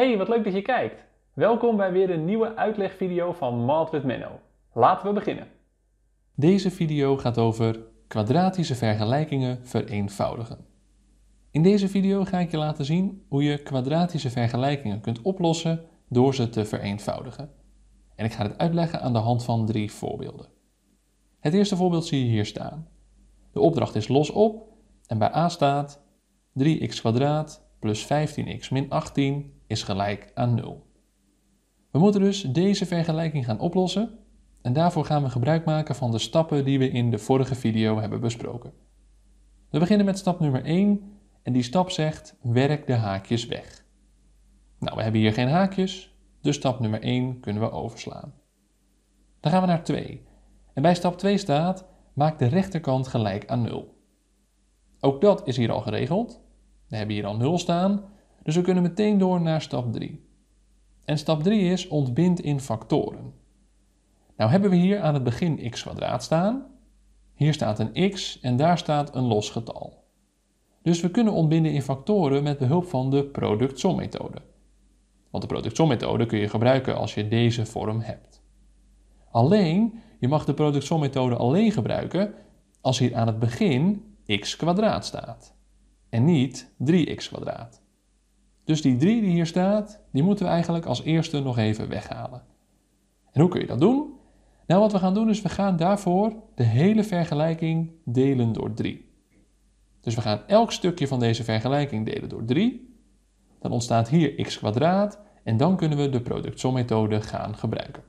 Hey, wat leuk dat je kijkt! Welkom bij weer een nieuwe uitlegvideo van Math with Menno. Laten we beginnen. Deze video gaat over kwadratische vergelijkingen vereenvoudigen. In deze video ga ik je laten zien hoe je kwadratische vergelijkingen kunt oplossen door ze te vereenvoudigen. En ik ga het uitleggen aan de hand van drie voorbeelden. Het eerste voorbeeld zie je hier staan. De opdracht is los op en bij a staat 3x plus 15x min 18 is gelijk aan 0. We moeten dus deze vergelijking gaan oplossen en daarvoor gaan we gebruik maken van de stappen die we in de vorige video hebben besproken. We beginnen met stap nummer 1 en die stap zegt werk de haakjes weg. Nou, we hebben hier geen haakjes, dus stap nummer 1 kunnen we overslaan. Dan gaan we naar 2. En bij stap 2 staat maak de rechterkant gelijk aan 0. Ook dat is hier al geregeld. We hebben hier al 0 staan, dus we kunnen meteen door naar stap 3. En stap 3 is ontbind in factoren. Nou hebben we hier aan het begin x staan. Hier staat een x en daar staat een los getal. Dus we kunnen ontbinden in factoren met behulp van de productsommethode. Want de productsommethode kun je gebruiken als je deze vorm hebt. Alleen, je mag de productsommethode alleen gebruiken als hier aan het begin x kwadraat staat. En niet 3x kwadraat. Dus die 3 die hier staat, die moeten we eigenlijk als eerste nog even weghalen. En hoe kun je dat doen? Nou, wat we gaan doen is, we gaan daarvoor de hele vergelijking delen door 3. Dus we gaan elk stukje van deze vergelijking delen door 3. Dan ontstaat hier x kwadraat en dan kunnen we de productsommethode gaan gebruiken.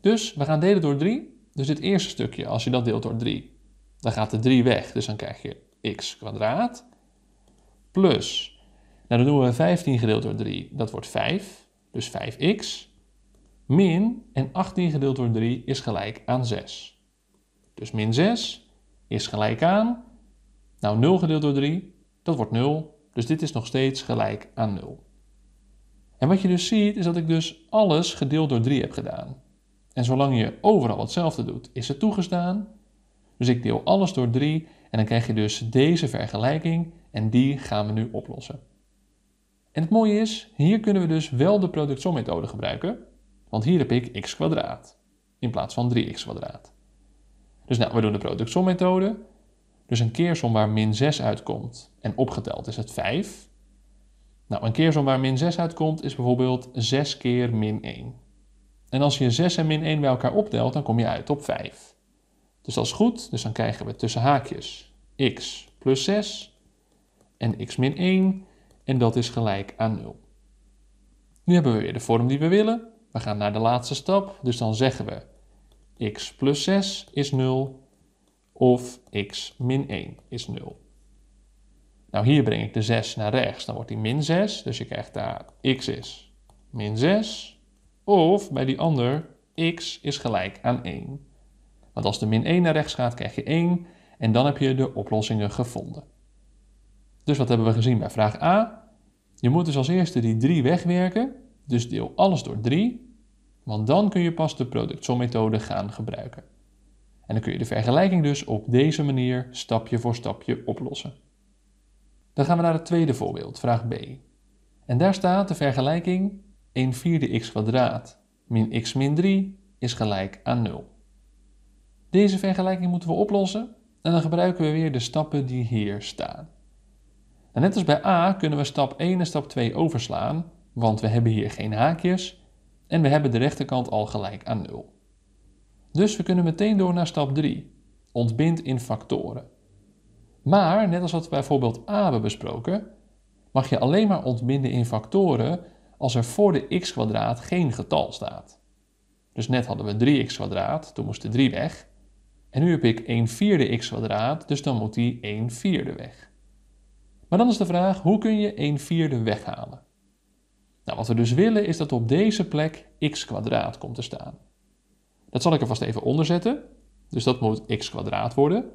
Dus we gaan delen door 3. Dus dit eerste stukje, als je dat deelt door 3, dan gaat de 3 weg. Dus dan krijg je x kwadraat plus nou, dan doen we 15 gedeeld door 3, dat wordt 5, dus 5x, min, en 18 gedeeld door 3 is gelijk aan 6. Dus min 6 is gelijk aan, nou 0 gedeeld door 3, dat wordt 0, dus dit is nog steeds gelijk aan 0. En wat je dus ziet is dat ik dus alles gedeeld door 3 heb gedaan. En zolang je overal hetzelfde doet, is het toegestaan. Dus ik deel alles door 3 en dan krijg je dus deze vergelijking en die gaan we nu oplossen. En het mooie is, hier kunnen we dus wel de productsommethode gebruiken, want hier heb ik x kwadraat in plaats van 3x kwadraat. Dus nou, we doen de productsommethode. Dus een keersom waar min 6 uitkomt en opgeteld is het 5. Nou, een keersom waar min 6 uitkomt is bijvoorbeeld 6 keer min 1. En als je 6 en min 1 bij elkaar optelt, dan kom je uit op 5. Dus dat is goed, dus dan krijgen we tussen haakjes x plus 6 en x min 1 en dat is gelijk aan 0. Nu hebben we weer de vorm die we willen. We gaan naar de laatste stap, dus dan zeggen we x plus 6 is 0 of x min 1 is 0. Nou, hier breng ik de 6 naar rechts, dan wordt die min 6, dus je krijgt daar x is min 6 of bij die ander x is gelijk aan 1. Want als de min 1 naar rechts gaat, krijg je 1 en dan heb je de oplossingen gevonden. Dus wat hebben we gezien bij vraag A? Je moet dus als eerste die 3 wegwerken, dus deel alles door 3, want dan kun je pas de productsommethode gaan gebruiken. En dan kun je de vergelijking dus op deze manier stapje voor stapje oplossen. Dan gaan we naar het tweede voorbeeld, vraag B. En daar staat de vergelijking 1 vierde x kwadraat min x min 3 is gelijk aan 0. Deze vergelijking moeten we oplossen en dan gebruiken we weer de stappen die hier staan. En net als bij A kunnen we stap 1 en stap 2 overslaan, want we hebben hier geen haakjes en we hebben de rechterkant al gelijk aan 0. Dus we kunnen meteen door naar stap 3, ontbind in factoren. Maar, net als wat we bijvoorbeeld A hebben besproken, mag je alleen maar ontbinden in factoren als er voor de x-kwadraat geen getal staat. Dus net hadden we 3x kwadraat, toen moest de 3 weg. En nu heb ik 1 vierde x kwadraat, dus dan moet die 1 vierde weg. Maar dan is de vraag, hoe kun je 1 vierde weghalen? Nou, wat we dus willen is dat op deze plek x kwadraat komt te staan. Dat zal ik er vast even onder zetten. Dus dat moet x kwadraat worden.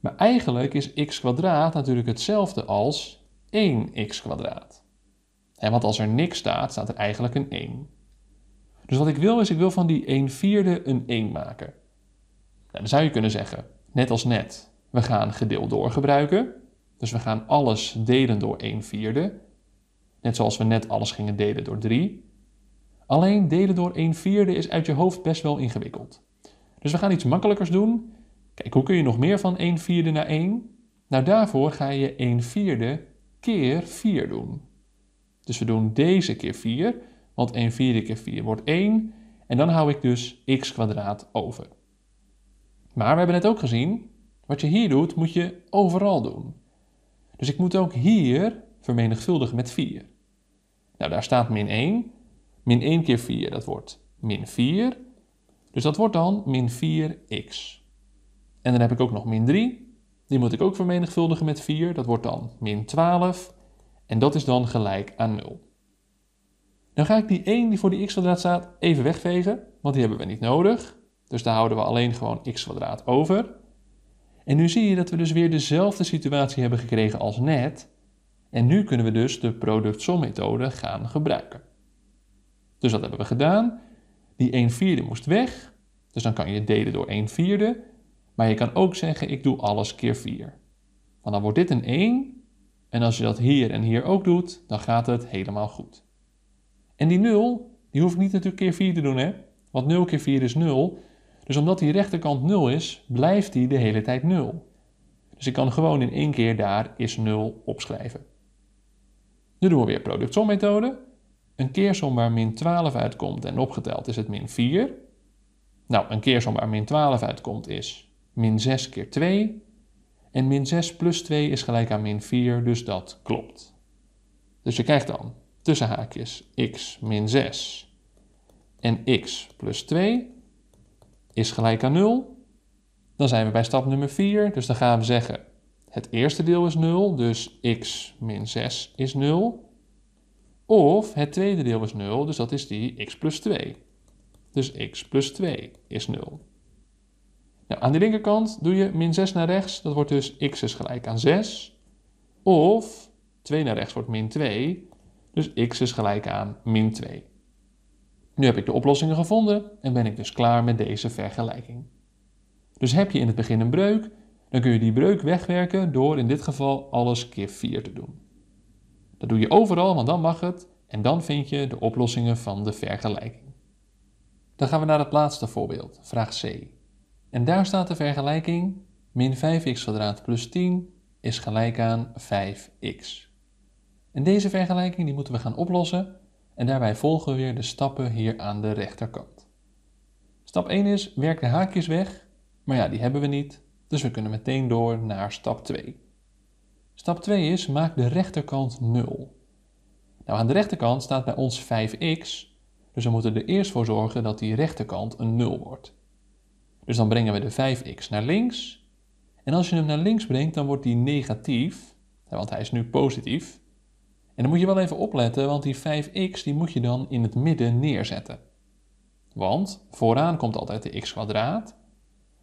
Maar eigenlijk is x kwadraat natuurlijk hetzelfde als 1x kwadraat. En want als er niks staat, staat er eigenlijk een 1. Dus wat ik wil is, ik wil van die 1 vierde een 1 maken. Nou, dan zou je kunnen zeggen, net als net, we gaan gedeeld door gebruiken. Dus we gaan alles delen door 1 vierde. Net zoals we net alles gingen delen door 3. Alleen delen door 1 vierde is uit je hoofd best wel ingewikkeld. Dus we gaan iets makkelijkers doen. Kijk, hoe kun je nog meer van 1 vierde naar 1? Nou, daarvoor ga je 1 vierde keer 4 doen. Dus we doen deze keer 4, want 1 vierde keer 4 wordt 1. En dan hou ik dus x kwadraat over. Maar we hebben net ook gezien, wat je hier doet, moet je overal doen. Dus ik moet ook hier vermenigvuldigen met 4. Nou, daar staat min 1. Min 1 keer 4, dat wordt min 4. Dus dat wordt dan min 4x. En dan heb ik ook nog min 3. Die moet ik ook vermenigvuldigen met 4. Dat wordt dan min 12. En dat is dan gelijk aan 0. Dan ga ik die 1 die voor die x-kwadraat staat even wegvegen, want die hebben we niet nodig. Dus daar houden we alleen gewoon x-kwadraat over. En nu zie je dat we dus weer dezelfde situatie hebben gekregen als net. En nu kunnen we dus de productsommethode gaan gebruiken. Dus dat hebben we gedaan. Die 1 vierde moest weg. Dus dan kan je delen door 1 vierde. Maar je kan ook zeggen, ik doe alles keer 4. Want dan wordt dit een 1. En als je dat hier en hier ook doet, dan gaat het helemaal goed. En die 0, die hoef ik niet natuurlijk keer 4 te doen, hè? Want 0 keer 4 is 0. Dus omdat die rechterkant 0 is, blijft die de hele tijd 0. Dus ik kan gewoon in één keer daar is 0 opschrijven. Nu doen we weer productsommethode. Een keersom waar min 12 uitkomt en opgeteld is het min 4. Nou, een keersom waar min 12 uitkomt is min 6 keer 2. En min 6 plus 2 is gelijk aan min 4, dus dat klopt. Dus je krijgt dan tussen haakjes x min 6 en x plus 2 is gelijk aan 0. Dan zijn we bij stap nummer 4. Dus dan gaan we zeggen het eerste deel is 0, dus x min 6 is 0. Of het tweede deel is 0, dus dat is die x plus 2. Dus x plus 2 is 0. Nou, aan de linkerkant doe je min 6 naar rechts, dat wordt dus x is gelijk aan 6. Of 2 naar rechts wordt min 2, dus x is gelijk aan min 2. Nu heb ik de oplossingen gevonden en ben ik dus klaar met deze vergelijking. Dus heb je in het begin een breuk, dan kun je die breuk wegwerken door in dit geval alles keer 4 te doen. Dat doe je overal, want dan mag het en dan vind je de oplossingen van de vergelijking. Dan gaan we naar het laatste voorbeeld, vraag C. En daar staat de vergelijking min 5x plus 10 is gelijk aan 5x. En deze vergelijking die moeten we gaan oplossen en daarbij volgen we weer de stappen hier aan de rechterkant. Stap 1 is werk de haakjes weg, maar ja, die hebben we niet, dus we kunnen meteen door naar stap 2. Stap 2 is maak de rechterkant 0. Nou, aan de rechterkant staat bij ons 5x, dus we moeten er eerst voor zorgen dat die rechterkant een 0 wordt. Dus dan brengen we de 5x naar links. En als je hem naar links brengt, dan wordt die negatief, want hij is nu positief. En dan moet je wel even opletten, want die 5x die moet je dan in het midden neerzetten. Want vooraan komt altijd de x kwadraat,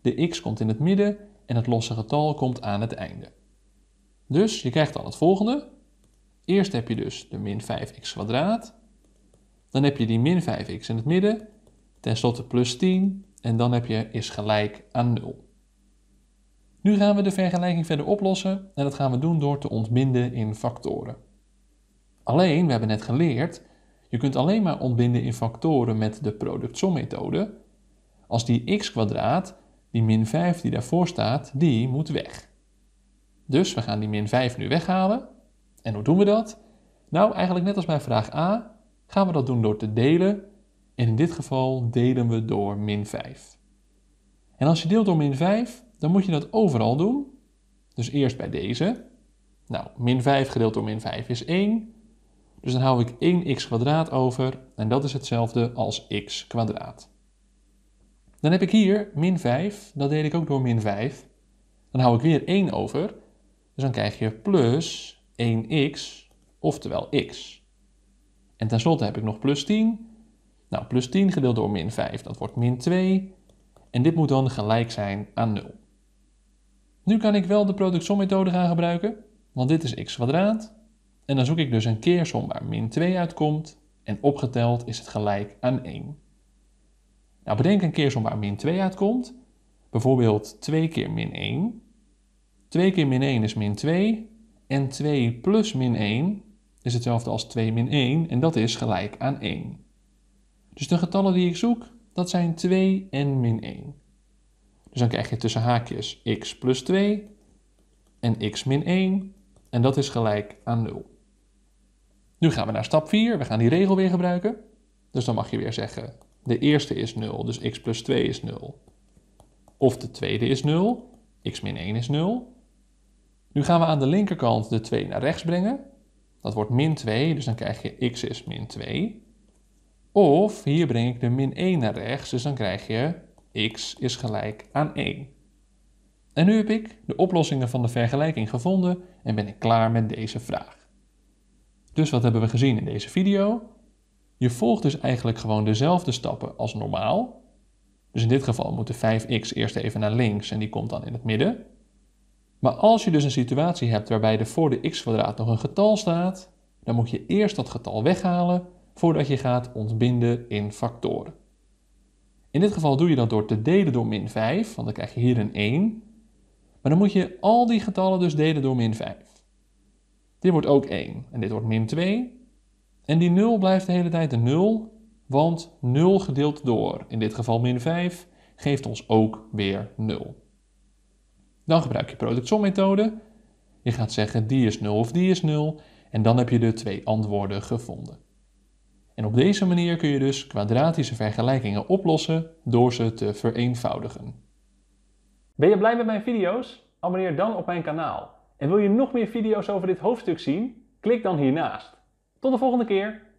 de x komt in het midden en het losse getal komt aan het einde. Dus je krijgt dan het volgende. Eerst heb je dus de min 5x kwadraat. Dan heb je die min 5x in het midden. Ten slotte plus 10. En dan heb je is gelijk aan 0. Nu gaan we de vergelijking verder oplossen. En dat gaan we doen door te ontbinden in factoren. Alleen, we hebben net geleerd, je kunt alleen maar ontbinden in factoren met de productsommethode als die x kwadraat, die min 5 die daarvoor staat, die moet weg. Dus we gaan die min 5 nu weghalen. En hoe doen we dat? Nou, eigenlijk net als bij vraag a, gaan we dat doen door te delen. En in dit geval delen we door min 5. En als je deelt door min 5, dan moet je dat overal doen. Dus eerst bij deze. Nou, min 5 gedeeld door min 5 is 1. Dus dan hou ik 1x kwadraat over en dat is hetzelfde als x kwadraat. Dan heb ik hier min 5, dat deel ik ook door min 5. Dan hou ik weer 1 over, dus dan krijg je plus 1x, oftewel x. En tenslotte heb ik nog plus 10. Nou, plus 10 gedeeld door min 5, dat wordt min 2. En dit moet dan gelijk zijn aan 0. Nu kan ik wel de methode gaan gebruiken, want dit is x kwadraat en dan zoek ik dus een keersom waar min 2 uitkomt en opgeteld is het gelijk aan 1. Nou, bedenk een keersom waar min 2 uitkomt. Bijvoorbeeld 2 keer min 1. 2 keer min 1 is min 2. En 2 plus min 1 is hetzelfde als 2 min 1 en dat is gelijk aan 1. Dus de getallen die ik zoek, dat zijn 2 en min 1. Dus dan krijg je tussen haakjes x plus 2 en x min 1 en dat is gelijk aan 0. Nu gaan we naar stap 4. We gaan die regel weer gebruiken. Dus dan mag je weer zeggen, de eerste is 0, dus x plus 2 is 0. Of de tweede is 0, x min 1 is 0. Nu gaan we aan de linkerkant de 2 naar rechts brengen. Dat wordt min 2, dus dan krijg je x is min 2. Of hier breng ik de min 1 naar rechts, dus dan krijg je x is gelijk aan 1. En nu heb ik de oplossingen van de vergelijking gevonden en ben ik klaar met deze vraag. Dus wat hebben we gezien in deze video? Je volgt dus eigenlijk gewoon dezelfde stappen als normaal. Dus in dit geval moet de 5x eerst even naar links en die komt dan in het midden. Maar als je dus een situatie hebt waarbij er voor de x-kwadraat nog een getal staat, dan moet je eerst dat getal weghalen voordat je gaat ontbinden in factoren. In dit geval doe je dat door te delen door min 5, want dan krijg je hier een 1. Maar dan moet je al die getallen dus delen door min 5. Dit wordt ook 1 en dit wordt min 2. En die 0 blijft de hele tijd een 0, want 0 gedeeld door, in dit geval min 5, geeft ons ook weer 0. Dan gebruik je productsommethode. Je gaat zeggen die is 0 of die is 0 en dan heb je de twee antwoorden gevonden. En op deze manier kun je dus kwadratische vergelijkingen oplossen door ze te vereenvoudigen. Ben je blij met mijn video's? Abonneer dan op mijn kanaal. En wil je nog meer video's over dit hoofdstuk zien? Klik dan hiernaast. Tot de volgende keer!